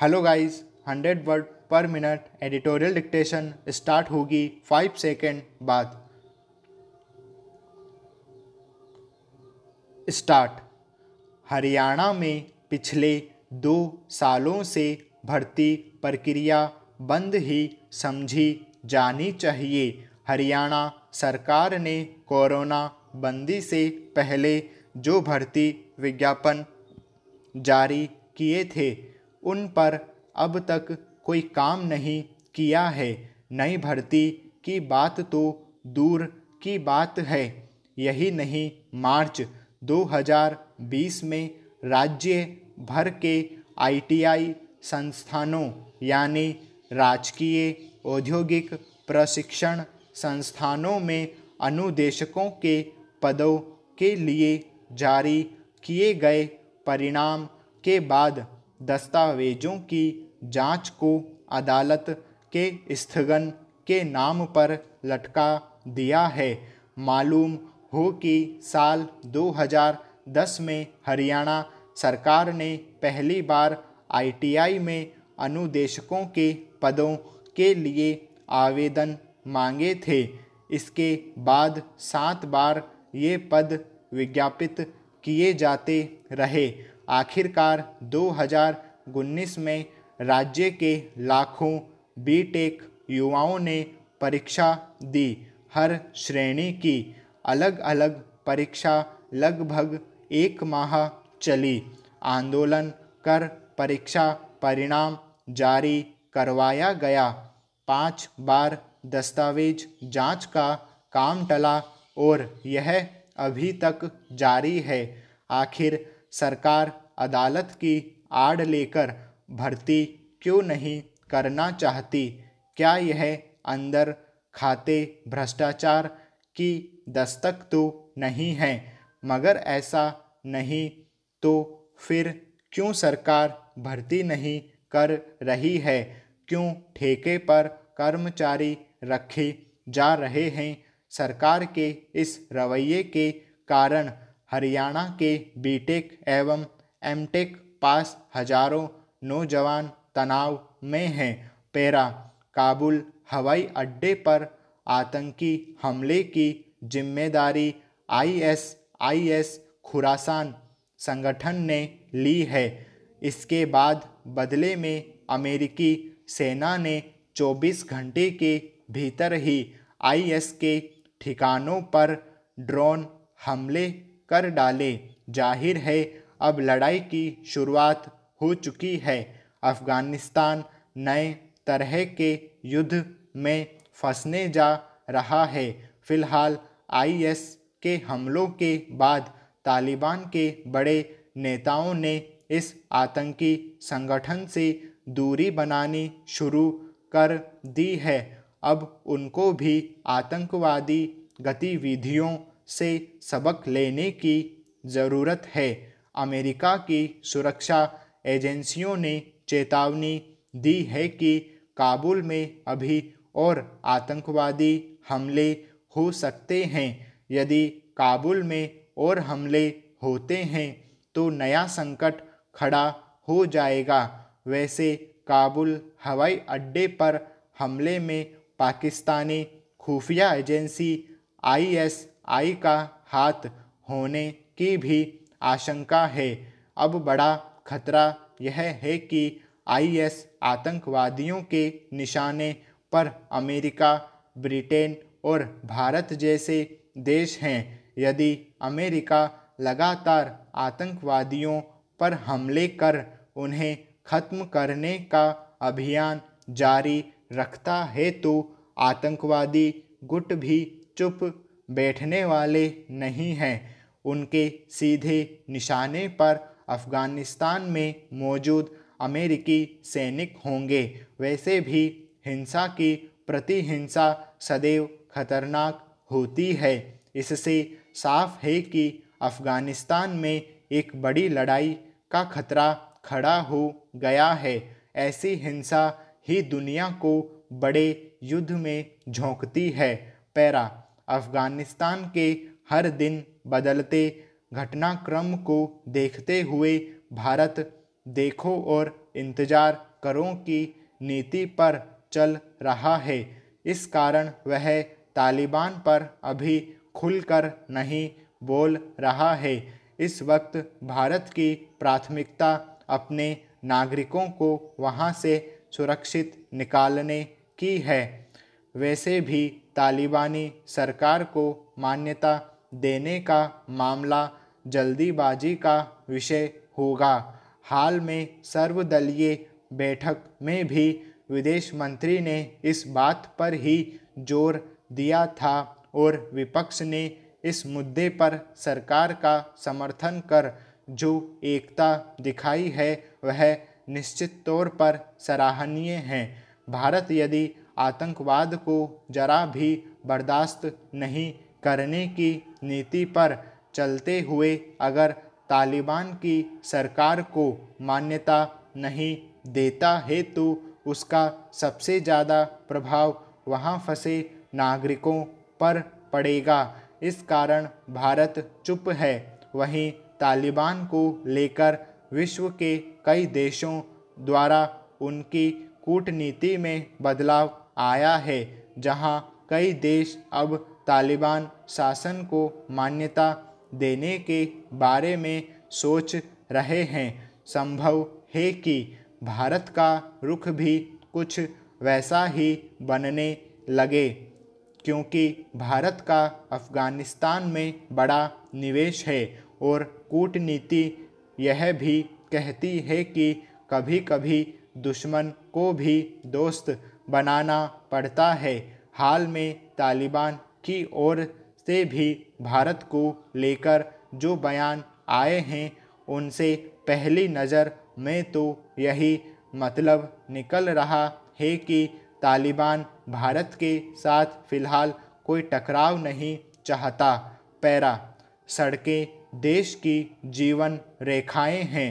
hello guys 100 word पर minute editorial dictation start होगी 5 second बाद स्टार्ट हरियाणा में पिछले दो सालों से भर्ती प्रक्रिया बंद ही समझी जानी चाहिए हरियाणा सरकार ने कोरोना बंदी से पहले जो भर्ती विज्ञापन जारी किए थे उन पर अब तक कोई काम नहीं किया है नई भर्ती की बात तो दूर की बात है यही नहीं मार्च 2020 में राज्य भर के आईटीआई संस्थानों यानी राजकीय औद्योगिक प्रशिक्षण संस्थानों में अनुदेशकों के पदों के लिए जारी किए गए परिणाम के बाद दस्तावेजों की जांच को अदालत के स्थगन के नाम पर लटका दिया है मालूम हो कि साल 2010 में हरियाणा सरकार ने पहली बार आईटीआई में अनुदेशकों के पदों के लिए आवेदन मांगे थे इसके बाद सात बार ये पद विज्ञापित किए जाते रहे आखिरकार दो हजार उन्नीस में राज्य के लाखों बीटेक युवाओं ने परीक्षा दी हर श्रेणी की अलग अलग परीक्षा लगभग एक माह चली आंदोलन कर परीक्षा परिणाम जारी करवाया गया पांच बार दस्तावेज जांच का काम टला और यह अभी तक जारी है आखिर सरकार अदालत की आड़ लेकर भर्ती क्यों नहीं करना चाहती क्या यह अंदर खाते भ्रष्टाचार की दस्तक तो नहीं है मगर ऐसा नहीं तो फिर क्यों सरकार भर्ती नहीं कर रही है क्यों ठेके पर कर्मचारी रखे जा रहे हैं सरकार के इस रवैये के कारण हरियाणा के बीटेक एवं एमटेक पास हजारों नौजवान तनाव में हैं पेरा काबुल हवाई अड्डे पर आतंकी हमले की जिम्मेदारी आईएसआईएस खुरासान संगठन ने ली है इसके बाद बदले में अमेरिकी सेना ने 24 घंटे के भीतर ही आईएस के ठिकानों पर ड्रोन हमले कर डाले जाहिर है अब लड़ाई की शुरुआत हो चुकी है अफ़गानिस्तान नए तरह के युद्ध में फंसने जा रहा है फ़िलहाल आईएस के हमलों के बाद तालिबान के बड़े नेताओं ने इस आतंकी संगठन से दूरी बनानी शुरू कर दी है अब उनको भी आतंकवादी गतिविधियों से सबक लेने की ज़रूरत है अमेरिका की सुरक्षा एजेंसियों ने चेतावनी दी है कि काबुल में अभी और आतंकवादी हमले हो सकते हैं यदि काबुल में और हमले होते हैं तो नया संकट खड़ा हो जाएगा वैसे काबुल हवाई अड्डे पर हमले में पाकिस्तानी खुफिया एजेंसी आईएस आई का हाथ होने की भी आशंका है अब बड़ा खतरा यह है कि आईएस आतंकवादियों के निशाने पर अमेरिका ब्रिटेन और भारत जैसे देश हैं यदि अमेरिका लगातार आतंकवादियों पर हमले कर उन्हें ख़त्म करने का अभियान जारी रखता है तो आतंकवादी गुट भी चुप बैठने वाले नहीं हैं उनके सीधे निशाने पर अफ़गानिस्तान में मौजूद अमेरिकी सैनिक होंगे वैसे भी हिंसा की प्रतिहिंसा सदैव खतरनाक होती है इससे साफ है कि अफ़गानिस्तान में एक बड़ी लड़ाई का खतरा खड़ा हो गया है ऐसी हिंसा ही दुनिया को बड़े युद्ध में झोंकती है पैरा अफगानिस्तान के हर दिन बदलते घटनाक्रम को देखते हुए भारत देखो और इंतजार करो की नीति पर चल रहा है इस कारण वह तालिबान पर अभी खुलकर नहीं बोल रहा है इस वक्त भारत की प्राथमिकता अपने नागरिकों को वहाँ से सुरक्षित निकालने की है वैसे भी तालिबानी सरकार को मान्यता देने का मामला जल्दीबाजी का विषय होगा हाल में सर्वदलीय बैठक में भी विदेश मंत्री ने इस बात पर ही जोर दिया था और विपक्ष ने इस मुद्दे पर सरकार का समर्थन कर जो एकता दिखाई है वह निश्चित तौर पर सराहनीय है भारत यदि आतंकवाद को जरा भी बर्दाश्त नहीं करने की नीति पर चलते हुए अगर तालिबान की सरकार को मान्यता नहीं देता है तो उसका सबसे ज़्यादा प्रभाव वहाँ फंसे नागरिकों पर पड़ेगा इस कारण भारत चुप है वहीं तालिबान को लेकर विश्व के कई देशों द्वारा उनकी कूटनीति में बदलाव आया है जहां कई देश अब तालिबान शासन को मान्यता देने के बारे में सोच रहे हैं संभव है कि भारत का रुख भी कुछ वैसा ही बनने लगे क्योंकि भारत का अफ़गानिस्तान में बड़ा निवेश है और कूटनीति यह भी कहती है कि कभी कभी दुश्मन को भी दोस्त बनाना पड़ता है हाल में तालिबान की ओर से भी भारत को लेकर जो बयान आए हैं उनसे पहली नज़र में तो यही मतलब निकल रहा है कि तालिबान भारत के साथ फ़िलहाल कोई टकराव नहीं चाहता पैरा सड़कें देश की जीवन रेखाएं हैं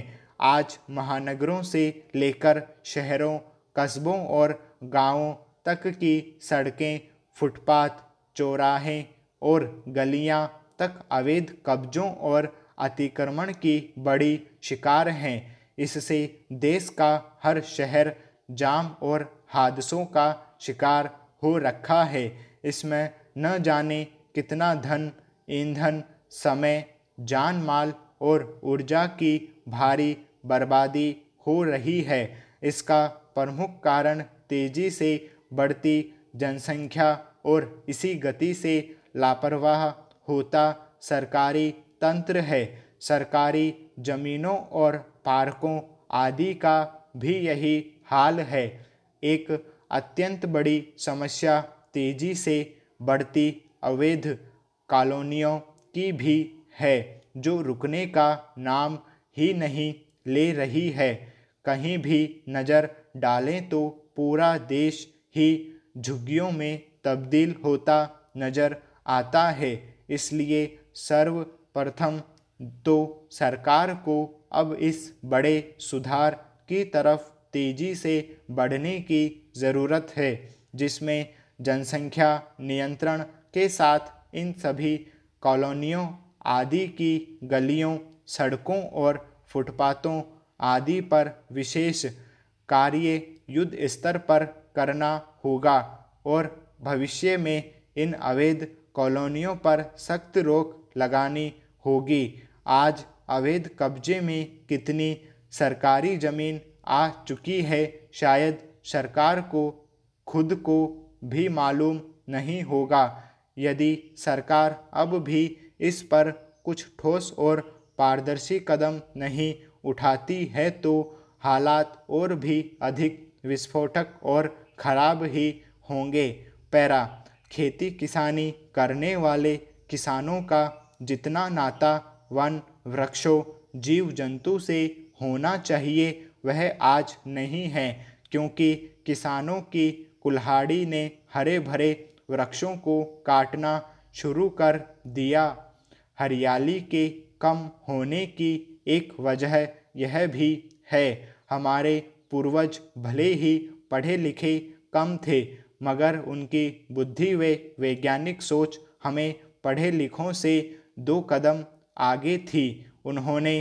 आज महानगरों से लेकर शहरों कस्बों और गांवों तक की सड़कें फुटपाथ चौराहे और गलियां तक अवैध कब्जों और अतिक्रमण की बड़ी शिकार हैं इससे देश का हर शहर जाम और हादसों का शिकार हो रखा है इसमें न जाने कितना धन ईंधन समय जान माल और ऊर्जा की भारी बर्बादी हो रही है इसका प्रमुख कारण तेजी से बढ़ती जनसंख्या और इसी गति से लापरवाह होता सरकारी तंत्र है सरकारी जमीनों और पार्कों आदि का भी यही हाल है एक अत्यंत बड़ी समस्या तेजी से बढ़ती अवैध कॉलोनियों की भी है जो रुकने का नाम ही नहीं ले रही है कहीं भी नज़र डालें तो पूरा देश ही झुग्गियों में तब्दील होता नज़र आता है इसलिए सर्वप्रथम तो सरकार को अब इस बड़े सुधार की तरफ तेज़ी से बढ़ने की ज़रूरत है जिसमें जनसंख्या नियंत्रण के साथ इन सभी कॉलोनियों आदि की गलियों सड़कों और फुटपाथों आदि पर विशेष कार्य युद्ध स्तर पर करना होगा और भविष्य में इन अवैध कॉलोनियों पर सख्त रोक लगानी होगी आज अवैध कब्जे में कितनी सरकारी ज़मीन आ चुकी है शायद सरकार को खुद को भी मालूम नहीं होगा यदि सरकार अब भी इस पर कुछ ठोस और पारदर्शी कदम नहीं उठाती है तो हालात और भी अधिक विस्फोटक और खराब ही होंगे पैरा खेती किसानी करने वाले किसानों का जितना नाता वन वृक्षों जीव जंतु से होना चाहिए वह आज नहीं है क्योंकि किसानों की कुल्हाड़ी ने हरे भरे वृक्षों को काटना शुरू कर दिया हरियाली के कम होने की एक वजह यह भी है हमारे पूर्वज भले ही पढ़े लिखे कम थे मगर उनकी बुद्धि वे वैज्ञानिक सोच हमें पढ़े लिखों से दो कदम आगे थी उन्होंने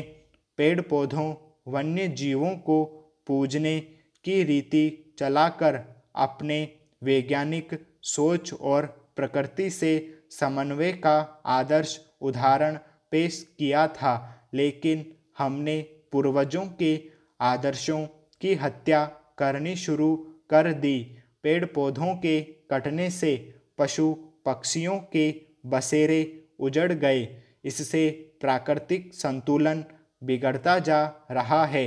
पेड़ पौधों वन्य जीवों को पूजने की रीति चलाकर अपने वैज्ञानिक सोच और प्रकृति से समन्वय का आदर्श उदाहरण पेश किया था लेकिन हमने पूर्वजों के आदर्शों की हत्या करनी शुरू कर दी पेड़ पौधों के कटने से पशु पक्षियों के बसेरे उजड़ गए इससे प्राकृतिक संतुलन बिगड़ता जा रहा है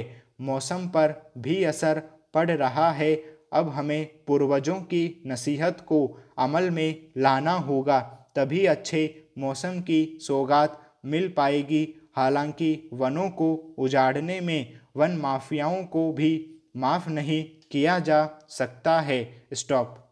मौसम पर भी असर पड़ रहा है अब हमें पूर्वजों की नसीहत को अमल में लाना होगा तभी अच्छे मौसम की सौगात मिल पाएगी हालांकि वनों को उजाड़ने में वन माफियाओं को भी माफ़ नहीं किया जा सकता है स्टॉप